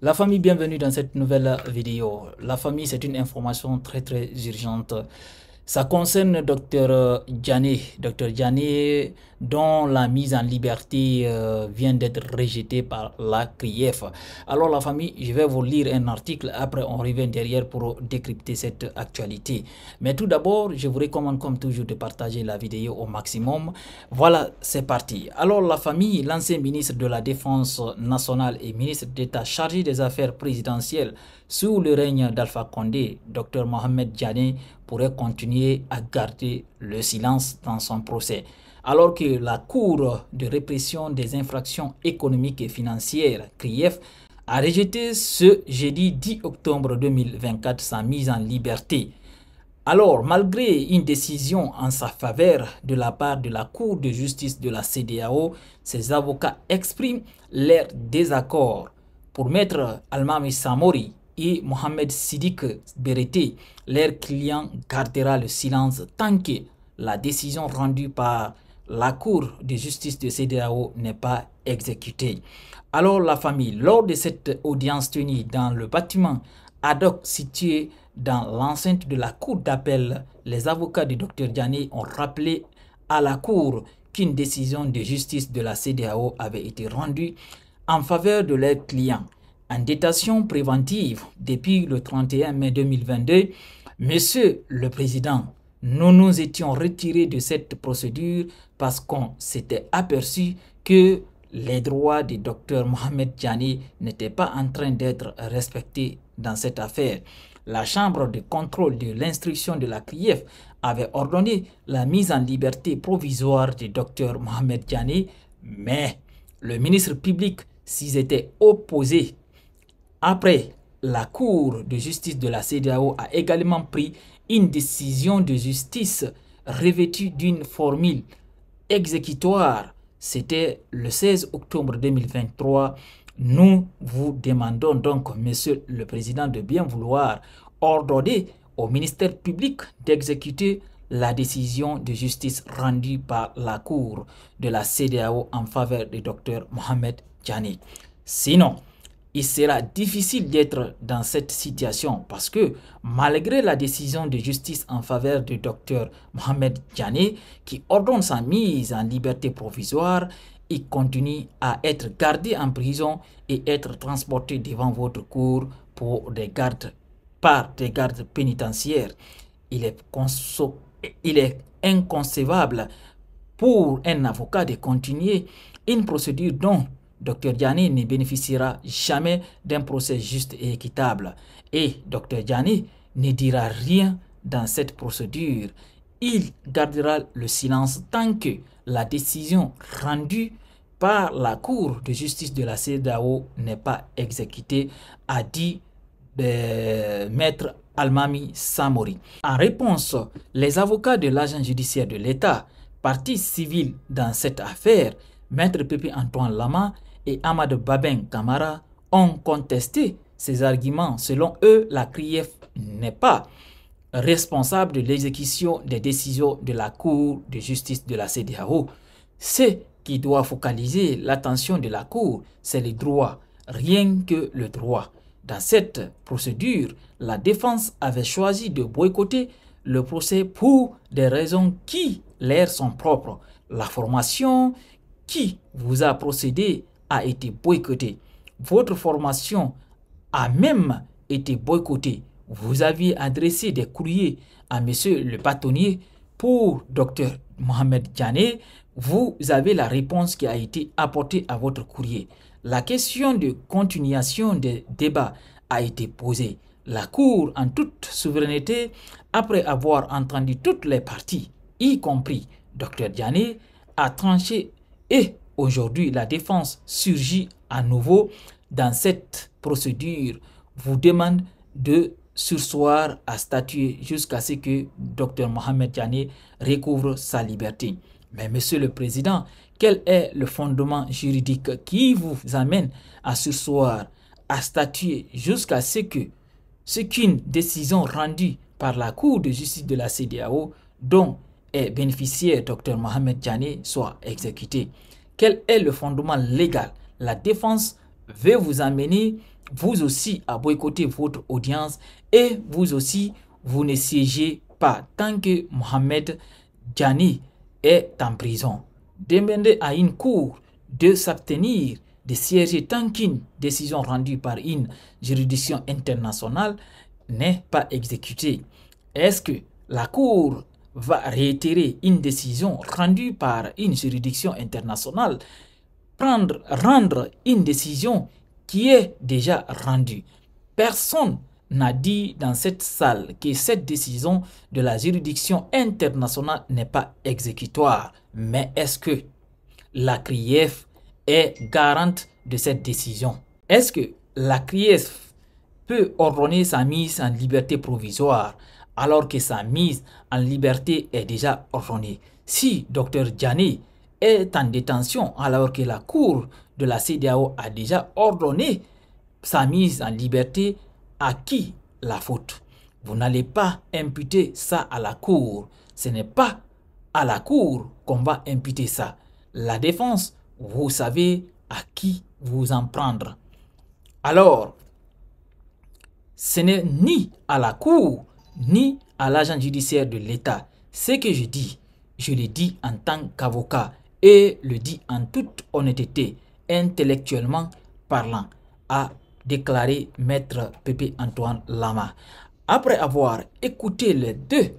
La famille, bienvenue dans cette nouvelle vidéo. La famille, c'est une information très très urgente ça concerne Dr Djané, Dr Djani dont la mise en liberté euh, vient d'être rejetée par la CRIEF. Alors la famille, je vais vous lire un article, après on revient derrière pour décrypter cette actualité. Mais tout d'abord, je vous recommande comme toujours de partager la vidéo au maximum. Voilà, c'est parti. Alors la famille, l'ancien ministre de la Défense nationale et ministre d'État chargé des affaires présidentielles sous le règne d'Alpha Condé, Dr Mohamed Djani, pourrait continuer à garder le silence dans son procès, alors que la Cour de répression des infractions économiques et financières, CRIEF, a rejeté ce jeudi 10 octobre 2024 sa mise en liberté. Alors, malgré une décision en sa faveur de la part de la Cour de justice de la CDAO, ses avocats expriment leur désaccord. Pour mettre Almami Samori, et Mohamed Sidik Bereté, leur client gardera le silence tant que la décision rendue par la Cour de justice de CDAO n'est pas exécutée. Alors la famille, lors de cette audience tenue dans le bâtiment ad hoc situé dans l'enceinte de la Cour d'appel, les avocats du Dr Djani ont rappelé à la Cour qu'une décision de justice de la CDAO avait été rendue en faveur de leur client en détention préventive depuis le 31 mai 2022, Monsieur le Président, nous nous étions retirés de cette procédure parce qu'on s'était aperçu que les droits du docteur Mohamed Djani n'étaient pas en train d'être respectés dans cette affaire. La Chambre de contrôle de l'instruction de la CRIEF avait ordonné la mise en liberté provisoire du docteur Mohamed Djani, mais le ministre public s'y était opposé après, la Cour de justice de la CDAO a également pris une décision de justice revêtue d'une formule exécutoire. C'était le 16 octobre 2023. Nous vous demandons donc, Monsieur le Président, de bien vouloir ordonner au ministère public d'exécuter la décision de justice rendue par la Cour de la CDAO en faveur du docteur Mohamed Jani. Sinon, il sera difficile d'être dans cette situation parce que malgré la décision de justice en faveur du docteur Mohamed Djani qui ordonne sa mise en liberté provisoire, il continue à être gardé en prison et être transporté devant votre cour pour des gardes, par des gardes pénitentiaires. Il est, il est inconcevable pour un avocat de continuer une procédure dont Dr Gianni ne bénéficiera jamais d'un procès juste et équitable. Et Dr Gianni ne dira rien dans cette procédure. Il gardera le silence tant que la décision rendue par la Cour de justice de la CEDAO n'est pas exécutée, a dit euh, Maître Almami Samori. En réponse, les avocats de l'agent judiciaire de l'État, partie civile dans cette affaire, Maître Pépé Antoine Lama et Ahmad Baben Kamara ont contesté ces arguments. Selon eux, la CRIEF n'est pas responsable de l'exécution des décisions de la Cour de justice de la CDAO. Ce qui doit focaliser l'attention de la Cour, c'est le droit, rien que le droit. Dans cette procédure, la défense avait choisi de boycotter le procès pour des raisons qui l'air sont propres. La formation qui vous a procédé a été boycotté Votre formation a même été boycottée. Vous aviez adressé des courriers à monsieur le bâtonnier pour docteur Mohamed Djané. Vous avez la réponse qui a été apportée à votre courrier. La question de continuation des débats a été posée. La Cour, en toute souveraineté, après avoir entendu toutes les parties, y compris Dr djané a tranché et Aujourd'hui, la défense surgit à nouveau dans cette procédure, vous demande de sursoir à statuer jusqu'à ce que Dr Mohamed Diané recouvre sa liberté. Mais Monsieur le Président, quel est le fondement juridique qui vous amène à sursoir, à statuer jusqu'à ce que ce qu'une décision rendue par la Cour de justice de la CDAO dont est bénéficiaire Dr Mohamed Diané soit exécutée quel est le fondement légal La défense veut vous amener, vous aussi, à boycotter votre audience et vous aussi, vous ne siégez pas tant que Mohamed Djani est en prison. Demandez à une cour de s'abstenir de siéger tant qu'une décision rendue par une juridiction internationale n'est pas exécutée. Est-ce que la Cour va réitérer une décision rendue par une juridiction internationale, prendre, rendre une décision qui est déjà rendue. Personne n'a dit dans cette salle que cette décision de la juridiction internationale n'est pas exécutoire. Mais est-ce que la CRIEF est garante de cette décision Est-ce que la CRIEF peut ordonner sa mise en liberté provisoire alors que sa mise en liberté est déjà ordonnée. Si Dr Djani est en détention alors que la Cour de la CDAO a déjà ordonné sa mise en liberté, à qui la faute Vous n'allez pas imputer ça à la Cour. Ce n'est pas à la Cour qu'on va imputer ça. La défense, vous savez à qui vous en prendre. Alors, ce n'est ni à la Cour ni à l'agent judiciaire de l'État. Ce que je dis, je le dis en tant qu'avocat et le dis en toute honnêteté, intellectuellement parlant, a déclaré maître Pépé Antoine Lama. Après avoir écouté les deux,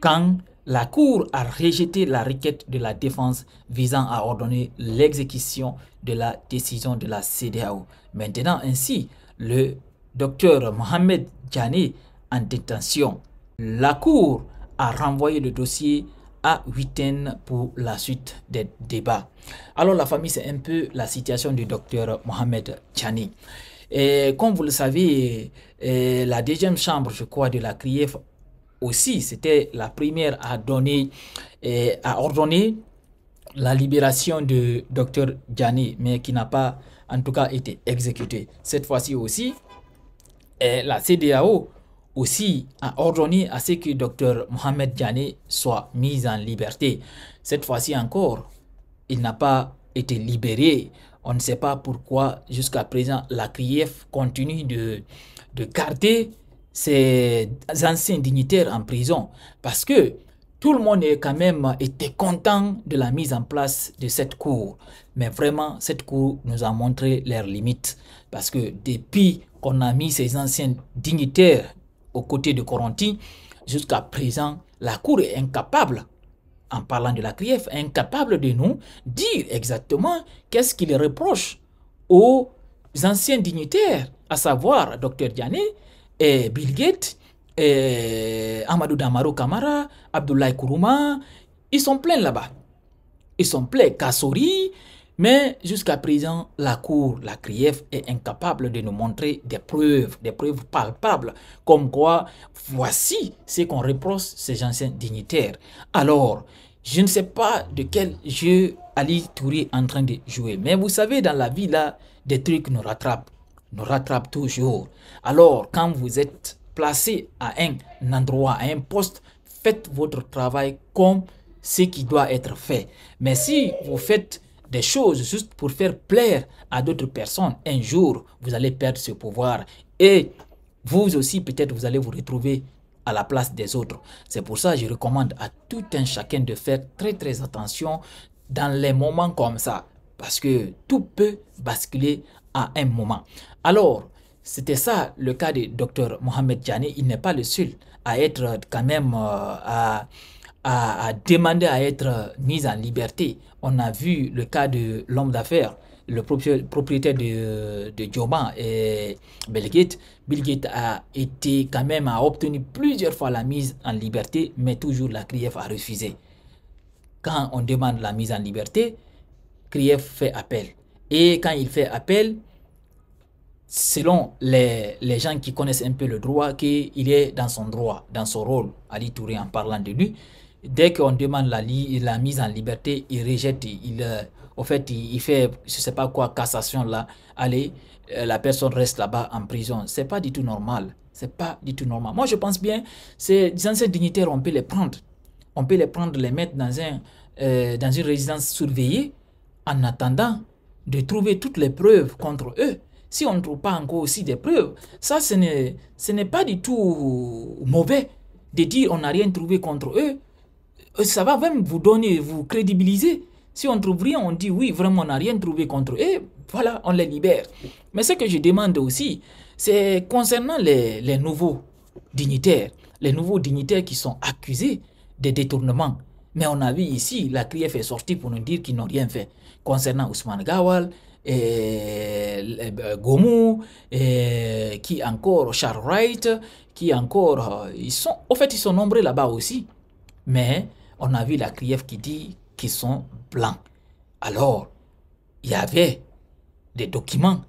quand la Cour a rejeté la requête de la défense visant à ordonner l'exécution de la décision de la CDAO. Maintenant ainsi, le docteur Mohamed Djani en détention. La Cour a renvoyé le dossier à Huitaine pour la suite des débats. Alors la famille, c'est un peu la situation du docteur Mohamed Chani. Et comme vous le savez, la deuxième chambre, je crois, de la CRIEF aussi, c'était la première à donner, et à ordonner la libération de docteur djani mais qui n'a pas en tout cas été exécutée. Cette fois-ci aussi, la CDAO aussi a ordonné à ce que docteur Mohamed Djani soit mis en liberté. Cette fois-ci encore, il n'a pas été libéré. On ne sait pas pourquoi jusqu'à présent la CRIEF continue de, garder ses anciens dignitaires en prison. Parce que tout le monde est quand même été content de la mise en place de cette cour. Mais vraiment, cette cour nous a montré leurs limites. Parce que depuis qu'on a mis ces anciens dignitaires aux côtés de Corentin, Jusqu'à présent, la Cour est incapable, en parlant de la CRIEF, incapable de nous dire exactement qu'est-ce qu'il reproche aux anciens dignitaires, à savoir Dr Diané et Bill Gates, et Amadou Damaro Kamara, Abdoulaye Kourouma. Ils sont pleins là-bas. Ils sont pleins. Kassori, mais jusqu'à présent, la Cour, la CRIEF est incapable de nous montrer des preuves, des preuves palpables, comme quoi voici ce qu'on reproche ces anciens dignitaires. Alors, je ne sais pas de quel jeu Ali Touré est en train de jouer, mais vous savez, dans la vie, là, des trucs nous rattrapent, nous rattrapent toujours. Alors, quand vous êtes placé à un endroit, à un poste, faites votre travail comme ce qui doit être fait. Mais si vous faites des choses juste pour faire plaire à d'autres personnes, un jour, vous allez perdre ce pouvoir. Et vous aussi, peut-être, vous allez vous retrouver à la place des autres. C'est pour ça que je recommande à tout un chacun de faire très très attention dans les moments comme ça. Parce que tout peut basculer à un moment. Alors, c'était ça le cas du docteur Mohamed Djani. Il n'est pas le seul à être quand même euh, à à demander demandé à être mis en liberté. On a vu le cas de l'homme d'affaires le propriétaire de, de Joban et Bill Gates. Bill Gates a été quand même, a obtenu plusieurs fois la mise en liberté, mais toujours la CRIEF a refusé. Quand on demande la mise en liberté, CRIEF fait appel. Et quand il fait appel, selon les, les gens qui connaissent un peu le droit, qu'il est dans son droit, dans son rôle, Ali Touré en parlant de lui, dès qu'on demande la, la, mise en liberté, il rejette, il, euh, au fait, il, fait, je sais pas quoi, cassation là, allez, euh, la personne reste là-bas en prison. C'est pas du tout normal. C'est pas du tout normal. Moi, je pense bien, ces anciens dignitaires, on peut les prendre. On peut les prendre, les mettre dans, un, euh, dans une résidence surveillée en attendant de trouver toutes les preuves contre eux. Si on ne trouve pas encore aussi des preuves, ça, ce n'est pas du tout mauvais de dire on n'a rien trouvé contre eux euh, ça va même vous donner, vous crédibiliser. Si on trouve rien, on dit oui, vraiment, on n'a rien trouvé contre eux. Voilà, on les libère. Mais ce que je demande aussi, c'est concernant les, nouveaux dignitaires, les nouveaux dignitaires qui sont accusés de détournement. Mais on a vu ici, la CRIEF est sortie pour nous dire qu'ils n'ont rien fait. Concernant Ousmane Gawal, et euh, Gomu, et qui encore Charles Wright, qui encore... Euh, ils sont, au fait, ils sont nombreux là-bas aussi. Mais on a vu la CRIEF qui dit qu'ils sont blancs. Alors, il y avait des documents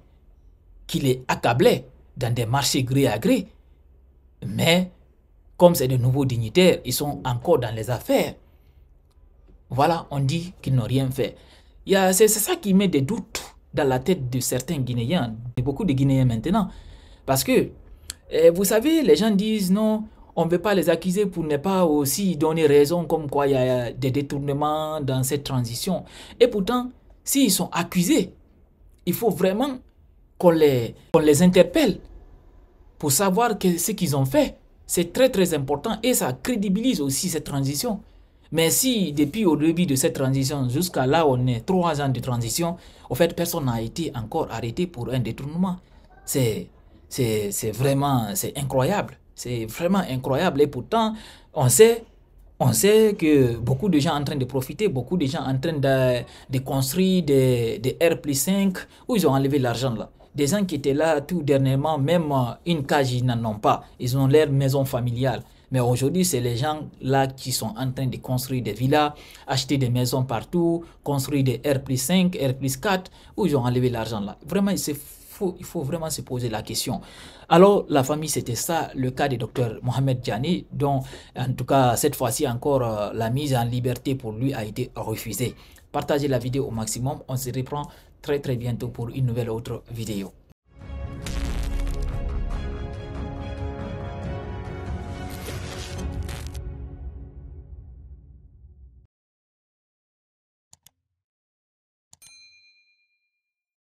qui les accablaient dans des marchés gris à gris. Mais, comme c'est de nouveaux dignitaires, ils sont encore dans les affaires. Voilà, on dit qu'ils n'ont rien fait. C'est ça qui met des doutes dans la tête de certains Guinéens, de beaucoup de Guinéens maintenant. Parce que, eh, vous savez, les gens disent non, on ne veut pas les accuser pour ne pas aussi donner raison comme quoi il y a des détournements dans cette transition. Et pourtant, s'ils sont accusés, il faut vraiment qu'on les, les interpelle pour savoir que ce qu'ils ont fait. C'est très très important et ça crédibilise aussi cette transition. Mais si depuis au début de cette transition jusqu'à là on est trois ans de transition, au fait personne n'a été encore arrêté pour un détournement. C'est vraiment c'est incroyable. C'est vraiment incroyable. Et pourtant, on sait, on sait que beaucoup de gens en train de profiter, beaucoup de gens en train de, de construire des, des R plus 5 où ils ont enlevé l'argent là. Des gens qui étaient là tout dernièrement, même euh, une cage, ils n'en ont pas. Ils ont leur maison familiale. Mais aujourd'hui, c'est les gens là qui sont en train de construire des villas, acheter des maisons partout, construire des R plus 5, R plus 4, où ils ont enlevé l'argent là. Vraiment, c'est il faut vraiment se poser la question. Alors, la famille, c'était ça, le cas du docteur Mohamed Djani, dont, en tout cas, cette fois-ci encore, euh, la mise en liberté pour lui a été refusée. Partagez la vidéo au maximum. On se reprend très, très bientôt pour une nouvelle autre vidéo.